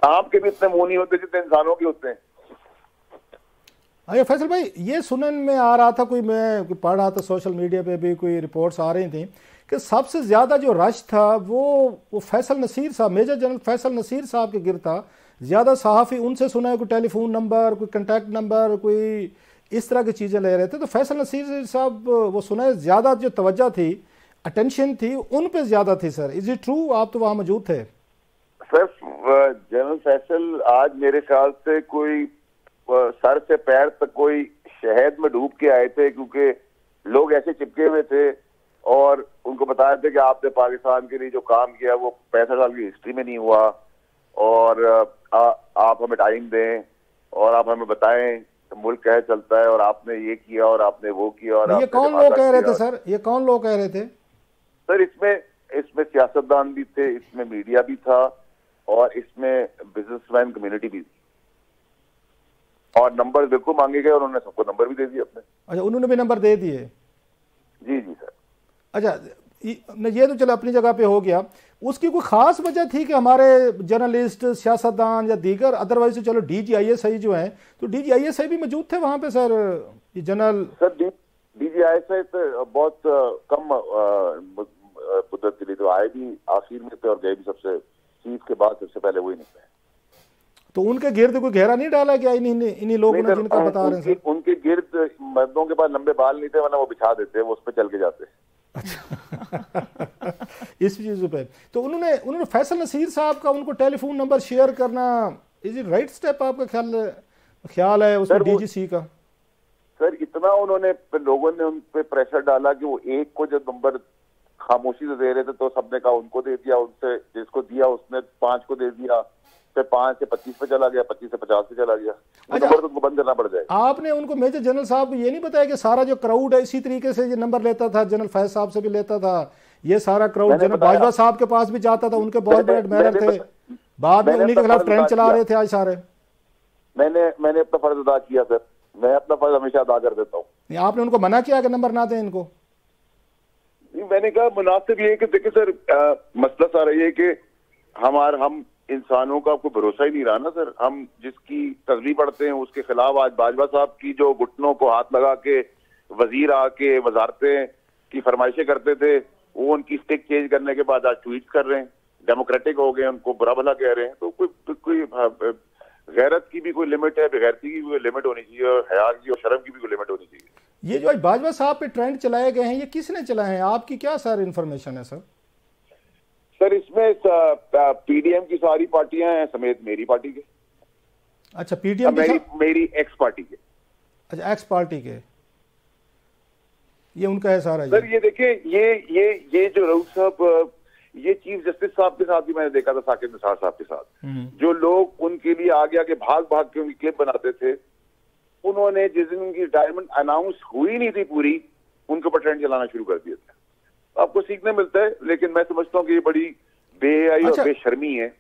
Speaker 3: सांप के भी इतने मुंह नहीं होते जितने इंसानों के होते हैं
Speaker 2: अरे फैसल भाई ये सुनने में आ रहा था कोई मैं पढ़ रहा था सोशल मीडिया पे भी कोई रिपोर्ट्स आ रही थी कि सबसे ज़्यादा जो रश था वो वो फैसल नसीर साहब मेजर जनरल फैसल नसीर साहब के गिर था ज़्यादा सहाफ़ी उनसे सुना है कोई टेलीफोन नंबर कोई कंटेक्ट नंबर कोई इस तरह की चीज़ें ले रहे थे तो फैसल नसीर साहब वो सुना है ज़्यादा जो तवज्जा थी अटेंशन थी उन पर ज़्यादा थी सर इज़ इट ट्रू आप तो वहाँ मौजूद थे
Speaker 3: सर जनरल फैसल आज मेरे ख्याल से कोई सर से पैर तक कोई शहद में डूब के आए थे क्योंकि लोग ऐसे चिपके हुए थे और उनको बताया थे कि आपने पाकिस्तान के लिए जो काम किया वो पैंसठ साल की हिस्ट्री में नहीं हुआ और आ, आप हमें टाइम दें और आप हमें बताएं मुल्क कह चलता है और आपने ये किया और आपने वो किया और ये कौन लोग कह रहे थे सर
Speaker 2: ये कौन लोग कह रहे थे
Speaker 3: सर इसमें इसमें सियासतदान भी थे इसमें मीडिया भी था और इसमें बिजनेसमैन कम्युनिटी भी थी और नंबर बिल्कुल मांगे गए और उन्होंने सबको नंबर भी दे दिए अपने
Speaker 2: अच्छा उन्होंने भी नंबर दे दिए जी जी सर अच्छा ये तो चलो अपनी जगह पे हो गया उसकी कोई खास वजह थी कि हमारे जर्नलिस्ट सियासतदान या दीगर अदरवाइज तो चलो डी जी आई एस आई जो है तो डी जी आई एस आई भी मौजूद थे वहाँ पे सर ये general sir D
Speaker 3: G I S I तो बहुत कम मुद्दत के लिए तो आए भी आखिर में थे तो और गए भी सबसे चीफ के बाद सबसे पहले वही निकले
Speaker 2: तो उनके गिर्द कोई घेरा नहीं डाला गया इन्हीं इन्हीं लोगों ने जिनका बता रहे हैं
Speaker 3: उनके गिर्द मर्दों के पास लंबे बाल नहीं थे वरना वो बिछा देते वो उस पर चल के जाते अच्छा।
Speaker 2: <laughs> इस चीज़ पे तो उन्होंने उन्होंने फैसल नसीर साहब का उनको टेलीफोन नंबर शेयर करना इज इट राइट स्टेप आपका ख्याल ख्याल है उसमें डीजीसी का
Speaker 3: सर इतना उन्होंने लोगों ने उन पर प्रेशर डाला कि वो एक को जब नंबर खामोशी से दे रहे थे तो सबने कहा उनको दे दिया उनसे जिसको दिया उसने पांच को दे दिया से पांच से पच्चीस पे चला गया पच्चीस से पचास पे चला गया अच्छा। नंबर तो उनको बंद करना पड़ जाएगा
Speaker 2: आपने उनको मेजर जनरल साहब ये नहीं बताया कि सारा जो क्राउड है इसी तरीके से ये नंबर लेता था जनरल फैज साहब से भी लेता था ये सारा क्राउड जनरल बाजवा साहब के पास भी जाता था उनके बहुत बड़े एडमायर थे बाद में उन्हीं के खिलाफ ट्रेंड चला रहे थे आज सारे
Speaker 3: मैंने मैंने अपना फर्ज अदा किया सर मैं अपना फर्ज हमेशा अदा कर देता
Speaker 2: हूँ आपने उनको मना किया कि नंबर ना दें इनको
Speaker 3: मैंने कहा मुनासिब ये कि देखिए सर मसला सारा ये कि हमारा हम इंसानों का आपको भरोसा ही नहीं रहा ना सर हम जिसकी तस्वीर पढ़ते हैं उसके खिलाफ आज भाजपा साहब की जो घुटनों को हाथ लगा के वजीर आके वजारतें की फरमाइशें करते थे वो उनकी स्टिक चेंज करने के बाद आज ट्वीट कर रहे हैं डेमोक्रेटिक हो गए उनको बुरा भला कह रहे हैं तो कोई तो कोई हाँ, गैरत की भी कोई लिमिट है बेगैरती की भी कोई लिमिट होनी चाहिए और हया की और शर्म की भी कोई लिमिट होनी
Speaker 2: चाहिए ये जो आज भाजपा साहब पे ट्रेंड चलाए गए हैं ये किसने चलाए हैं आपकी क्या सर इन्फॉर्मेशन है सर
Speaker 3: सर इसमें पीडीएम की सारी पार्टियां हैं समेत मेरी पार्टी के अच्छा पीडीएम मेरी मेरी एक्स पार्टी के
Speaker 2: अच्छा एक्स पार्टी के ये उनका है सारा सर
Speaker 3: ये देखिए ये ये ये जो राउत साहब ये चीफ जस्टिस साहब के साथ भी मैंने देखा था साकिब निसार साहब के साथ हम्म। जो लोग उनके लिए आगे आगे भाग भाग के उनकी क्लिप बनाते थे उन्होंने जिस दिन उनकी रिटायरमेंट अनाउंस हुई नहीं थी पूरी उनको ऊपर ट्रेंड चलाना शुरू कर दिया था आपको सीखने मिलता है लेकिन मैं समझता हूँ कि ये बड़ी बेहयाई अच्छा, और बेशर्मी है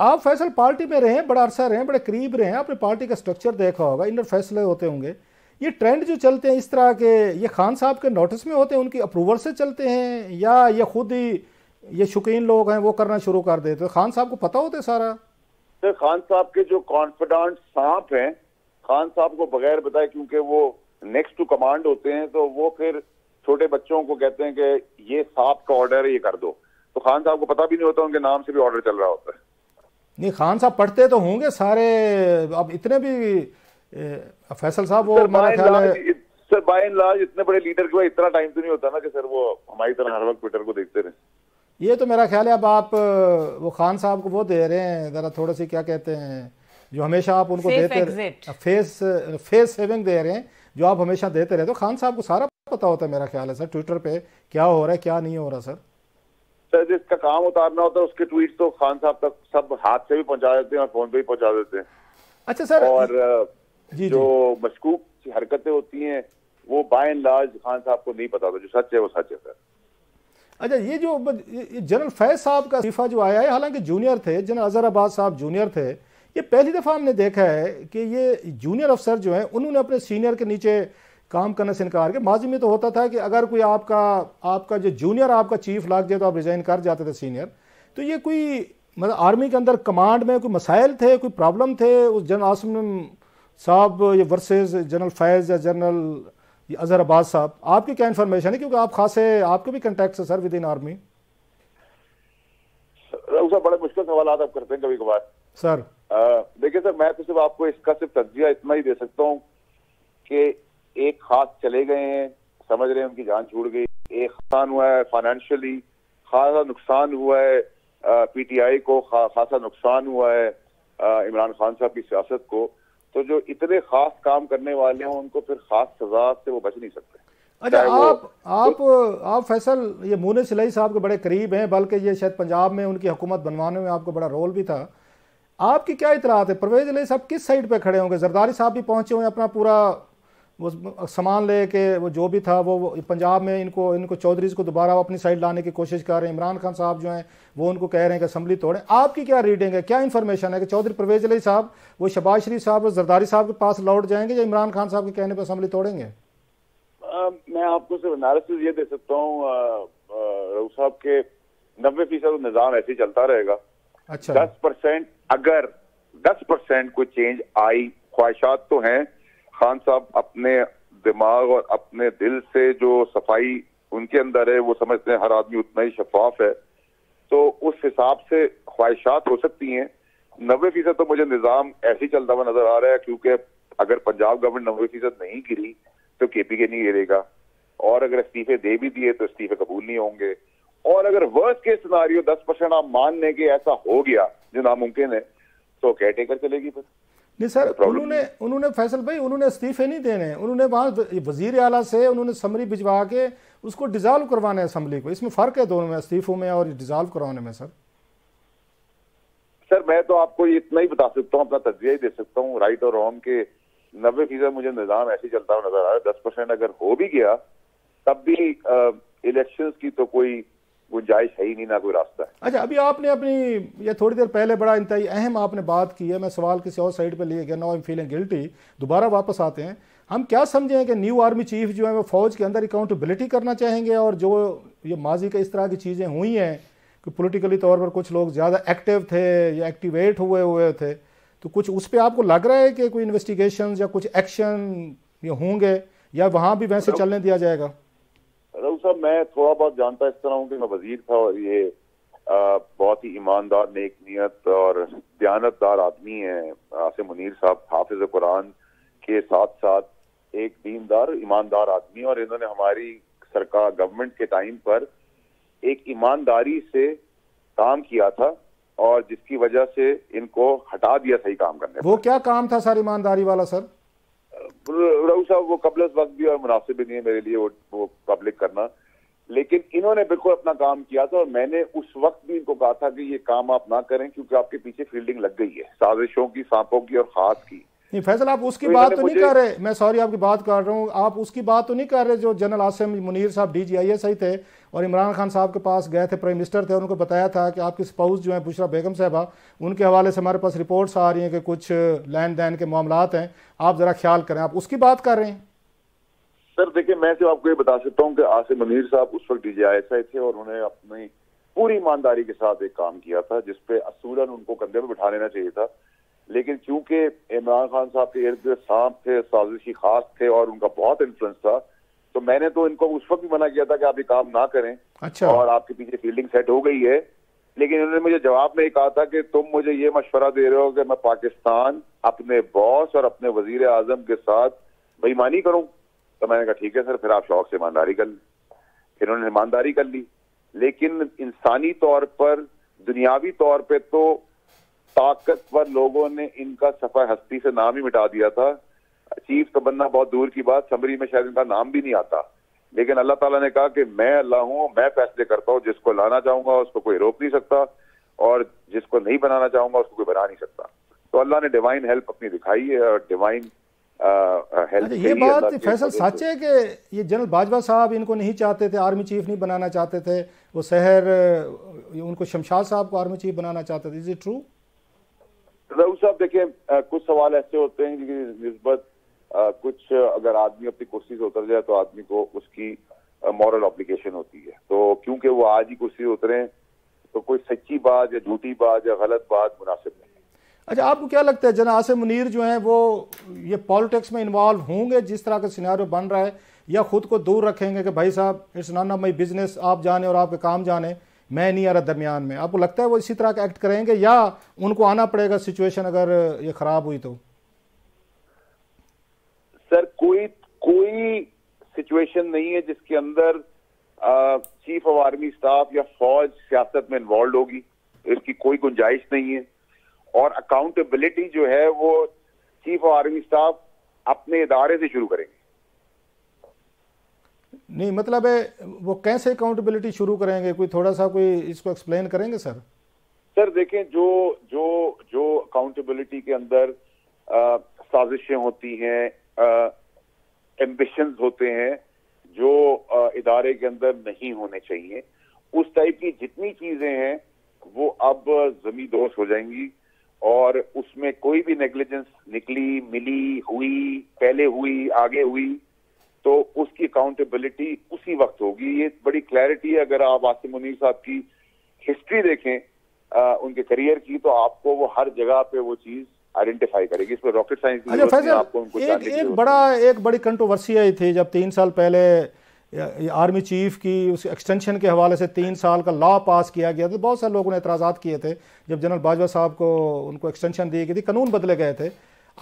Speaker 2: आप फैसल पार्टी में रहे बड़ा अरसा रहे बड़े करीब रहे आपने पार्टी का स्ट्रक्चर देखा होगा इन फैसले होते होंगे ये ट्रेंड जो चलते हैं इस तरह के ये खान साहब के नोटिस में होते हैं उनकी अप्रूवल से चलते हैं या ये खुद ही ये शौकीन लोग हैं वो करना शुरू कर देते हैं खान साहब को पता होता है सारा
Speaker 3: सर खान साहब के जो कॉन्फिडेंट सांप हैं खान साहब को बगैर बताए क्योंकि वो नेक्स्ट टू कमांड होते हैं तो वो फिर छोटे बच्चों को कहते हैं कि ये सांप का ऑर्डर है ये कर दो तो खान साहब को पता भी नहीं होता उनके नाम से भी ऑर्डर चल रहा होता है
Speaker 2: नहीं खान साहब पढ़ते तो होंगे सारे अब इतने भी फैसल साहब वो हमारा ख्याल है
Speaker 3: सर बाय लार्ज इतने बड़े लीडर के बाद इतना टाइम तो नहीं होता ना कि सर वो हमारी तरह हर वक्त ट्विटर को देखते रहे
Speaker 2: ये तो मेरा ख्याल है अब आप वो खान साहब को वो दे रहे हैं जरा थोड़ा सी क्या कहते हैं जो हमेशा आप उनको देते फेस फेस सेविंग दे रहे हैं जो आप हमेशा देते रहे तो खान साहब को सारा पता होता है मेरा ख्याल है सर ट्विटर पे क्या हो रहा है क्या नहीं हो रहा सर
Speaker 3: सर जिसका काम उतारना होता है उसके ट्वीट तो खान साहब तक सब हाथ से भी पहुंचा देते हैं और फोन पे भी पहुंचा देते हैं अच्छा सर और जी, जो मशकूक हरकतें होती हैं वो बाय एंड लार्ज खान साहब को नहीं पता होता जो सच है वो सच है सर
Speaker 2: अच्छा ये जो जनरल फैज साहब का इस्तीफा जो आया है हालांकि जूनियर थे जनरल अजहर आबाद साहब जूनियर थे ये पहली दफ़ा हमने देखा है कि ये जूनियर अफसर जो है उन्होंने अपने सीनियर के नीचे काम करने से इनकार किया माजी में तो होता था कि अगर कोई आपका आपका जो जूनियर आपका चीफ लाग जाए तो आप रिज़ाइन कर जाते थे सीनियर तो ये कोई मतलब आर्मी के अंदर कमांड में कोई मसाइल थे कोई प्रॉब्लम थे उस जनरल आसम साहब ये वर्सेस जनरल फैज़ या जनरल अजहर अब्बास साहब आपकी क्या इन्फॉर्मेशन है क्योंकि आप खासे आपके भी कंटेक्ट है sir with in army
Speaker 3: sir बड़े मुश्किल सवाल आप करते हैं कभी कभार सर देखिए सर मैं तो सिर्फ आपको इसका सिर्फ तजिया इतना ही दे सकता हूँ कि एक खास चले गए हैं समझ रहे हैं उनकी जान छूट गई एक नुकसान हुआ है फाइनेंशियली खासा नुकसान हुआ है पीटीआई को खा, खासा नुकसान हुआ है इमरान खान साहब की सियासत को तो जो इतने खास काम करने वाले हैं उनको फिर खास सजा से वो बच नहीं सकते अच्छा आप आप
Speaker 2: आप फैसल ये मोने सिलाई साहब के बड़े करीब हैं बल्कि ये शायद पंजाब में उनकी हुकूमत बनवाने में आपको बड़ा रोल भी था आपकी क्या इतलात है परवेज अली साहब किस साइड पे खड़े होंगे जरदारी साहब भी पहुंचे हुए अपना पूरा वो सामान ले के वो जो भी था वो पंजाब में इनको इनको चौधरी को दोबारा अपनी साइड लाने की कोशिश कर रहे हैं इमरान खान साहब जो हैं वो उनको कह रहे हैं कि असम्बली तोड़ें आपकी क्या रीडिंग है क्या इन्फॉर्मेशन है कि चौधरी परवेज अली साहब वो शबाज शरीफ साहब और जरदारी साहब के पास लौट जाएंगे या इमरान खान साहब के कहने पर असम्बली तोड़ेंगे
Speaker 3: आ, मैं आपको सिर्फ एनालिसिस ये दे सकता हूँ रऊ साहब के नब्बे फीसद निज़ाम ऐसे चलता रहेगा अच्छा दस परसेंट अगर दस परसेंट कोई चेंज आई ख्वाहिशात तो हैं खान साहब अपने दिमाग और अपने दिल से जो सफाई उनके अंदर है वो समझते हैं हर आदमी उतना ही शफाफ है तो उस हिसाब से ख्वाहिशात हो सकती हैं नब्बे फीसद तो मुझे निज़ाम ऐसे ही चलता हुआ नजर आ रहा है क्योंकि अगर पंजाब गवर्नमेंट नब्बे फीसद नहीं गिरी तो के पी के नहीं गिरेगा और अगर इस्तीफे दे भी दिए तो इस्तीफे कबूल नहीं होंगे और अगर वर्ष के सिनारियो दस परसेंट आप मान लें कि ऐसा हो गया जो नामुमकिन है तो कैटेकर टेकर चलेगी फिर
Speaker 2: नहीं सर उन्होंने उन्होंने फैसल भाई उन्होंने इस्तीफे नहीं देने उन्होंने वहाँ वजीर अला से उन्होंने समरी भिजवा के उसको डिजॉल्व करवाना है असम्बली को इसमें फ़र्क है दोनों में इस्तीफों में और डिजॉल्व करवाने में सर
Speaker 3: सर मैं तो आपको इतना ही बता सकता हूँ अपना तजिया ही दे सकता हूँ राइट और रॉन्ग के नब्बे फीसद मुझे निज़ाम ऐसे चलता हुआ नजर आ रहा है दस परसेंट अगर हो भी गया तब भी इलेक्शन की तो कोई गुंजाइश है ही नहीं ना कोई रास्ता है
Speaker 2: अच्छा अभी आपने अपनी ये थोड़ी देर पहले बड़ा इंतई अहम आपने बात की है मैं सवाल किसी और साइड पर लिए गया now I am feeling guilty दोबारा वापस आते हैं हम क्या समझें कि न्यू आर्मी चीफ जो है वो फौज के अंदर अकाउंटेबिलिटी करना चाहेंगे और जो ये माजी का इस तरह की चीज़ें हुई हैं कि पोलिटिकली तौर पर कुछ लोग ज़्यादा एक्टिव थे या एक्टिवेट हुए हुए थे तो कुछ उस पर आपको लग रहा है कि कोई इन्वेस्टिगेशन या कुछ एक्शन ये होंगे या वहाँ भी वैसे चलने दिया जाएगा
Speaker 3: राहुल साहब मैं थोड़ा बहुत जानता इस तरह हूँ कि मैं वजीर था और ये बहुत ही ईमानदार नेक नियत और दयानतदार आदमी है आसिम मुनीर साहब हाफिज कुरान के साथ साथ एक दीनदार ईमानदार आदमी और इन्होंने हमारी सरकार गवर्नमेंट के टाइम पर एक ईमानदारी से काम किया था और जिसकी वजह से इनको हटा दिया सही काम करने
Speaker 2: वो क्या काम था सर ईमानदारी वाला सर
Speaker 3: रऊ साहब वो कबल वक्त भी और मुनासिब भी नहीं है मेरे लिए वो वो पब्लिक करना लेकिन इन्होंने बिल्कुल अपना काम किया था और मैंने उस वक्त भी इनको कहा था कि ये काम आप ना करें क्योंकि आपके पीछे फील्डिंग लग गई है साजिशों की सांपों की और खास की
Speaker 2: नहीं फैसल आप उसकी तो बात तो नहीं कर रहे मैं सॉरी आपकी बात कर रहा हूँ आप उसकी बात तो नहीं कर रहे जो जनरल आसिम मुनीर साहब डी जी आई एस आई थे और इमरान खान साहब के पास गए थे प्राइम मिनिस्टर थे उनको बताया था कि आपकी स्पाउस जो है बुशरा बेगम साहबा उनके हवाले से हमारे पास रिपोर्ट्स आ रही हैं कि कुछ लेन देन के मामला हैं आप ज़रा ख्याल करें आप उसकी बात कर रहे हैं
Speaker 3: सर देखिए मैं तो आपको ये बता सकता हूँ कि आसिम मुनीर साहब उस वक्त डी जी आई एस आई थे और उन्होंने अपनी पूरी ईमानदारी के साथ एक काम किया था जिसपे असूलन उनको कंधे पर बिठा लेना चाहिए था लेकिन चूंकि इमरान खान साहब के इर्द सांप थे साजिशी खास थे और उनका बहुत इन्फ्लुएंस था तो मैंने तो इनको उस वक्त भी मना किया था कि आप ये काम ना करें अच्छा। और आपके पीछे फील्डिंग सेट हो गई है लेकिन उन्होंने मुझे जवाब में कहा था कि तुम मुझे ये मशवरा दे रहे हो कि मैं पाकिस्तान अपने बॉस और अपने वजीर आजम के साथ बेईमानी करूं तो मैंने कहा ठीक है सर फिर आप शौक से ईमानदारी कर ली फिर उन्होंने ईमानदारी कर ली लेकिन इंसानी तौर पर दुनियावी तौर पर तो ताकतवर लोगों ने इनका सफर हस्ती से नाम ही मिटा दिया था चीफ तो बनना बहुत दूर की बात समरी में शायद इनका नाम भी नहीं आता लेकिन अल्लाह ताला ने कहा कि मैं अल्लाह हूँ मैं फैसले करता हूँ जिसको लाना चाहूंगा उसको कोई रोक नहीं सकता और जिसको नहीं बनाना चाहूंगा उसको कोई बना नहीं सकता तो अल्लाह ने डिवाइन हेल्प अपनी दिखाई है और डिवाइन ये बात फैसल सच है
Speaker 2: कि ये जनरल बाजवा साहब इनको नहीं चाहते थे आर्मी चीफ नहीं बनाना चाहते थे वो शहर उनको शमशाद साहब को आर्मी चीफ बनाना चाहते थे इज इट ट्रू
Speaker 3: रऊ तो साहब देखिए कुछ सवाल ऐसे होते हैं कि नस्बत कुछ अगर आदमी अपनी कुर्सी से उतर जाए तो आदमी को उसकी मॉरल ऑब्लिगेशन होती है तो क्योंकि वो आज ही कुर्सी से उतरे तो कोई सच्ची बात या झूठी बात या गलत बात मुनासिब नहीं
Speaker 2: अच्छा आपको क्या लगता है जना आसिम मुनीर जो हैं वो ये पॉलिटिक्स में इन्वॉल्व होंगे जिस तरह का सिनारियो बन रहा है या खुद को दूर रखेंगे कि भाई साहब it's none of my business आप जाने और आपके काम जाने मैं नहीं आ रहा दरमियान में आपको लगता है वो इसी तरह का एक्ट करेंगे या उनको आना पड़ेगा सिचुएशन अगर ये खराब हुई तो
Speaker 3: सर कोई कोई सिचुएशन नहीं है जिसके अंदर चीफ ऑफ आर्मी स्टाफ या फौज सियासत में इन्वॉल्व होगी इसकी कोई गुंजाइश नहीं है और अकाउंटेबिलिटी जो है वो चीफ ऑफ आर्मी स्टाफ अपने इदारे से शुरू करेंगे
Speaker 2: नहीं मतलब है वो कैसे अकाउंटेबिलिटी शुरू करेंगे कोई थोड़ा सा कोई इसको एक्सप्लेन करेंगे सर
Speaker 3: सर देखें जो जो जो अकाउंटेबिलिटी के अंदर साजिशें होती हैं एम्बिशंस होते हैं जो आ, इदारे के अंदर नहीं होने चाहिए उस टाइप की जितनी चीजें हैं वो अब जमी दोस्त हो जाएंगी और उसमें कोई भी नेग्लिजेंस निकली मिली हुई पहले हुई आगे हुई तो उसकी अकाउंटेबिलिटी उसी वक्त होगी ये बड़ी क्लैरिटी है अगर आप आसिम मुनीर साहब की हिस्ट्री देखें आ, उनके करियर की तो आपको वो हर जगह पे वो चीज आइडेंटिफाई करेगी इसमें अच्छा, रॉकेट साइंस आपको उनको एक, एक
Speaker 2: बड़ा एक बड़ी कंट्रोवर्सी आई थी जब तीन साल पहले आर्मी चीफ की उस एक्सटेंशन के हवाले से तीन साल का लॉ पास किया गया था तो बहुत सारे लोगों ने एतराज़ किए थे जब जनरल बाजवा साहब को उनको एक्सटेंशन दी गई थी कानून बदले गए थे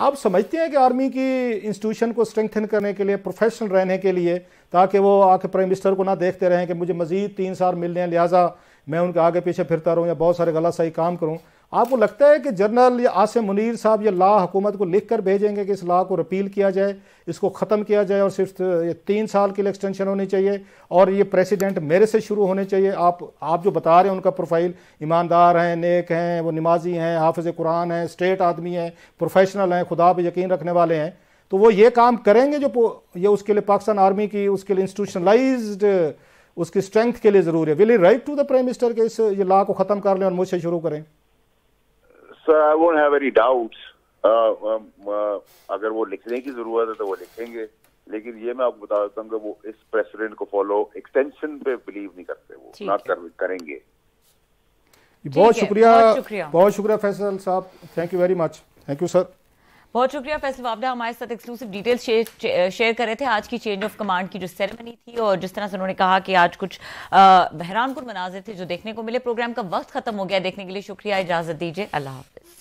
Speaker 2: आप समझते हैं कि आर्मी की इंस्टीट्यूशन को स्ट्रेंथन करने के लिए प्रोफेशनल रहने के लिए ताकि वो आके प्राइम मिनिस्टर को ना देखते रहें कि मुझे मज़ीद तीन साल मिलने हैं लिहाजा मैं उनके आगे पीछे फिरता रहूँ या बहुत सारे गलत सही काम करूँ आपको लगता है कि जनरल या आसिम मुनीर साहब ये ला हुकूमत को लिख कर भेजेंगे कि इस ला को रिपील किया जाए इसको ख़त्म किया जाए और सिर्फ तीन साल के लिए एक्सटेंशन होनी चाहिए और ये प्रेसिडेंट मेरे से शुरू होने चाहिए आप आप जो बता रहे हैं उनका प्रोफाइल ईमानदार हैं नेक हैं वो नमाजी हैं हाफिज़ कुरान हैं स्टेट आदमी हैं प्रोफेशनल हैं खुदा पर यकीन रखने वाले हैं तो वो ये काम करेंगे जो ये उसके लिए पाकिस्तान आर्मी की उसके लिए इंस्टीट्यूशनलाइज उसकी स्ट्रेंथ के लिए ज़रूरी है will write to the prime minister के इस ये ला को ख़त्म कर लें और मुझसे शुरू करें
Speaker 3: sir I won't have any doubts अगर वो लिखने की जरूरत है तो वो लिखेंगे लेकिन ये मैं आपको बता देता हूँ कि वो इस प्रेसिडेंट को फॉलो एक्सटेंशन पे बिलीव नहीं करते वो ना कर, करेंगे
Speaker 2: बहुत शुक्रिया बहुत शुक्रिया फैसल साहब thank you very much thank you sir
Speaker 1: बहुत शुक्रिया फैसल आपने हमारे साथ एक्सक्लूसिव डिटेल्स शेयर कर रहे थे आज की चेंज ऑफ कमांड की जो सेरेमनी थी और जिस तरह से उन्होंने कहा कि आज कुछ बहरानपुर मनाजिर थे जो देखने को मिले प्रोग्राम का वक्त खत्म हो गया देखने के लिए शुक्रिया इजाजत दीजिए अल्लाह हाफिज